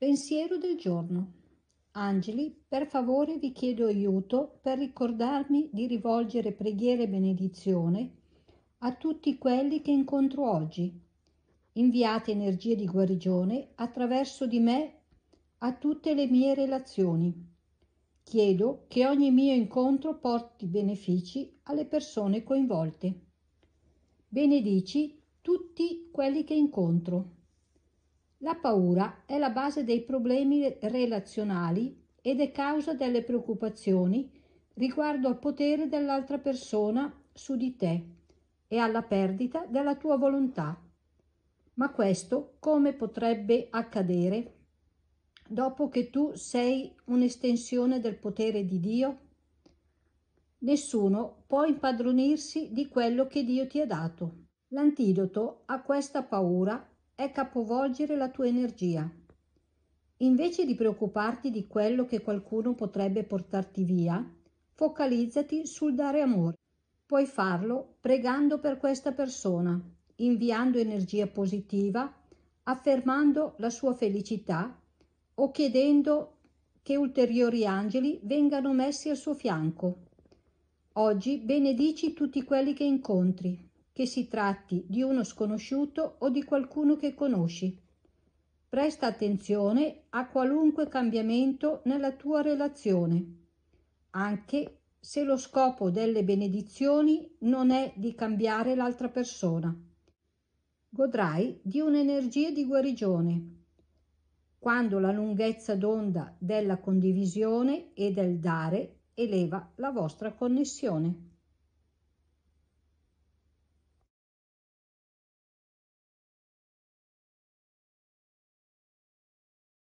Pensiero del giorno. Angeli, per favore vi chiedo aiuto per ricordarmi di rivolgere preghiere e benedizione a tutti quelli che incontro oggi. Inviate energie di guarigione attraverso di me a tutte le mie relazioni. Chiedo che ogni mio incontro porti benefici alle persone coinvolte. Benedici tutti quelli che incontro. La paura è la base dei problemi relazionali ed è causa delle preoccupazioni riguardo al potere dell'altra persona su di te e alla perdita della tua volontà. Ma questo come potrebbe accadere dopo che tu sei un'estensione del potere di Dio? Nessuno può impadronirsi di quello che Dio ti ha dato. L'antidoto a questa paura è capovolgere la tua energia. Invece di preoccuparti di quello che qualcuno potrebbe portarti via, focalizzati sul dare amore. Puoi farlo pregando per questa persona, inviando energia positiva, affermando la sua felicità o chiedendo che ulteriori angeli vengano messi al suo fianco. Oggi benedici tutti quelli che incontri, che si tratti di uno sconosciuto o di qualcuno che conosci. Presta attenzione a qualunque cambiamento nella tua relazione, anche se lo scopo delle benedizioni non è di cambiare l'altra persona. Godrai di un'energia di guarigione. Quando la lunghezza d'onda della condivisione e del dare eleva la vostra connessione.